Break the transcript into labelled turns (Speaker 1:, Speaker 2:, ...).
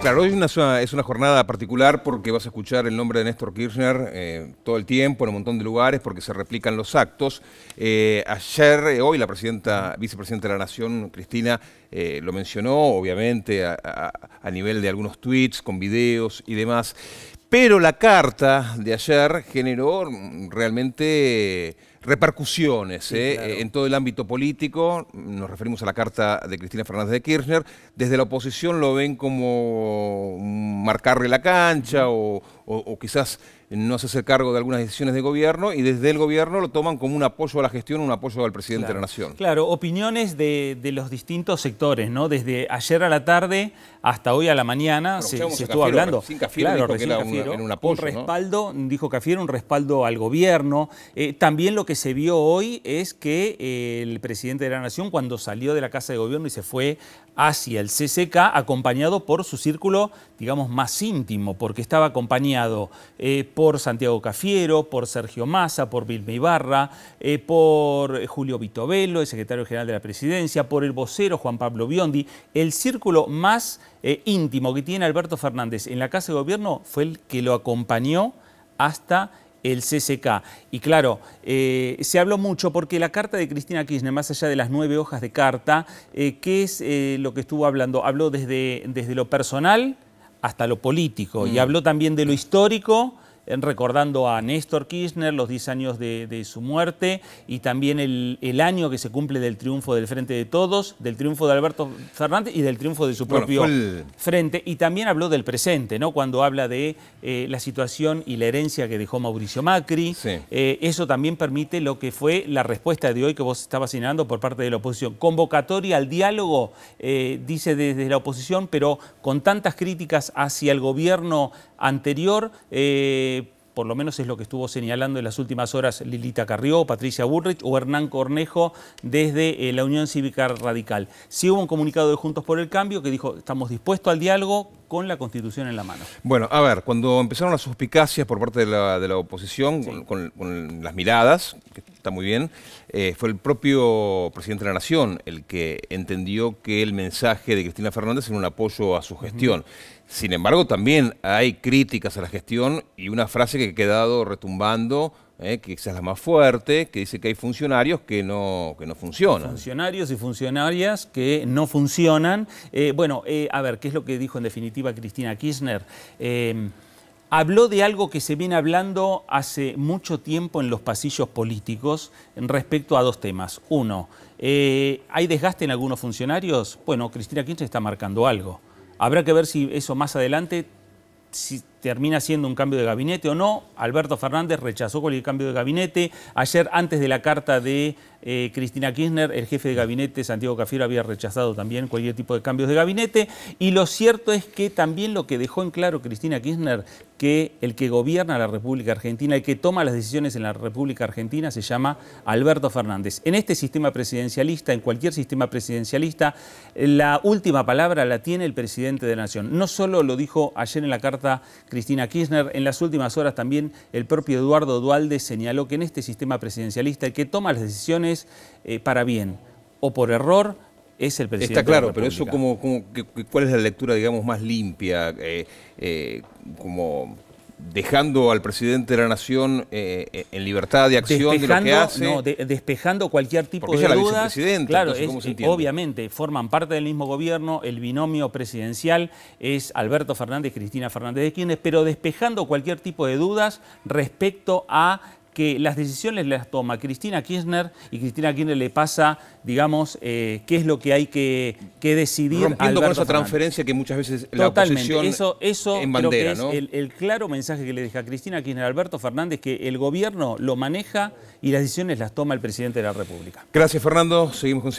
Speaker 1: Claro, hoy es una, es una jornada particular porque vas a escuchar el nombre de Néstor Kirchner eh, todo el tiempo, en un montón de lugares, porque se replican los actos. Eh, ayer, eh, hoy, la presidenta, vicepresidenta de la Nación, Cristina, lo mencionó, obviamente, a, a nivel de algunos tweets, con videos y demás. Pero la carta de ayer generó realmente repercusiones ¿eh? en todo el ámbito político. Nos referimos a la carta de Cristina Fernández de Kirchner. Desde la oposición lo ven como marcarle la cancha o, o quizás no se hace cargo de algunas decisiones de gobierno y desde el gobierno lo toman como un apoyo a la gestión, un apoyo al presidente de la nación.
Speaker 2: Claro, opiniones de, los distintos sectores, ¿no? Desde ayer a la tarde hasta hoy a la mañana se, estuvo hablando. Sin Cafiero claro, era un, apoyo, un respaldo, dijo Cafiero, un respaldo al gobierno. Eh, también lo que se vio hoy es que eh, el presidente de la nación, cuando salió de la Casa de Gobierno y se fue hacia el CCK acompañado por su círculo, digamos, más íntimo, porque estaba acompañado eh, por Santiago Cafiero, por Sergio Massa, por Vilma Ibarra, eh, por Julio Vitovelo, el secretario general de la presidencia, por el vocero Juan Pablo Biondi. El círculo más eh, íntimo que tiene Alberto Fernández en la Casa de Gobierno fue el que lo acompañó hasta el CCK. Y claro, eh, se habló mucho porque la carta de Cristina Kirchner, más allá de las nueve hojas de carta, eh, ¿qué es eh, lo que estuvo hablando? Habló desde, desde lo personal hasta lo político y mm. habló también de lo histórico recordando a Néstor Kirchner, los 10 años de, su muerte y también el, año que se cumple del triunfo del Frente de Todos, del triunfo de Alberto Fernández y del triunfo de su propio Frente. Y también habló del presente, ¿no? cuando habla de eh, la situación y la herencia que dejó Mauricio Macri. Eh, eso también permite lo que fue la respuesta de hoy que vos estabas señalando por parte de la oposición. Convocatoria al diálogo, eh, dice desde la oposición, pero con tantas críticas hacia el gobierno anterior por lo menos es lo que estuvo señalando en las últimas horas Lilita Carrió, Patricia Burrich o Hernán Cornejo desde eh, la Unión Cívica Radical. Sí hubo un comunicado de Juntos por el Cambio que dijo, estamos dispuestos al diálogo con la Constitución en la mano.
Speaker 1: Bueno, a ver, cuando empezaron las suspicacias por parte de la, oposición, con, las miradas, está muy bien, eh, fue el propio presidente de la Nación el que entendió que el mensaje de Cristina Fernández era un apoyo a su gestión. Sin embargo, también hay críticas a la gestión y una frase que ha quedado retumbando eh, que quizás la más fuerte, que dice que hay funcionarios que no, que no funcionan. Funcionarios y funcionarias que no funcionan. Eh, bueno, a ver, ¿qué es lo
Speaker 2: que dijo en definitiva Cristina Kirchner? habló de algo que se viene hablando hace mucho tiempo en los pasillos políticos respecto a dos temas. Uno, eh, ¿hay desgaste en algunos funcionarios? Bueno, Cristina Kirchner está marcando algo. Habrá que ver si eso más adelante termina siendo un cambio de gabinete o no. Alberto Fernández rechazó cualquier cambio de gabinete. Ayer, antes de la carta de eh, Cristina Kirchner, el jefe de gabinete, Santiago Cafiero, había rechazado también cualquier tipo de cambios de gabinete. Y lo cierto es que también lo que dejó en claro Cristina Kirchner, que el que gobierna la República Argentina, el que toma las decisiones en la República Argentina, se llama Alberto Fernández. En este sistema presidencialista, en cualquier sistema presidencialista, la última palabra la tiene el presidente de la Nación. No solo lo dijo ayer en la carta Cristina Kirchner. En las últimas horas también el propio Eduardo Dualde señaló que en este sistema presidencialista el que toma las decisiones eh, para bien o por error es el presidente. Está claro, pero eso como,
Speaker 1: como, ¿cuál es la lectura, digamos, más limpia? Eh, eh, como dejando al presidente de la nación eh, eh, en libertad de acción despejando, de lo que hace. No,
Speaker 2: despejando cualquier tipo de dudas. claro, eh, obviamente forman parte del mismo gobierno, el binomio presidencial es Alberto Fernández, Cristina Fernández de Kirchner, pero despejando cualquier tipo de dudas respecto a que las decisiones las toma Cristina Kirchner y Cristina Kirchner le pasa, digamos, eh, qué es lo que hay que, decidir. Rompiendo con esa transferencia que muchas veces la Totalmente. oposición eso, eso en es el, claro mensaje que le deja Cristina Kirchner a Alberto Fernández, que el gobierno lo maneja y las decisiones las toma el presidente de la República.
Speaker 1: Gracias, Fernando. Seguimos con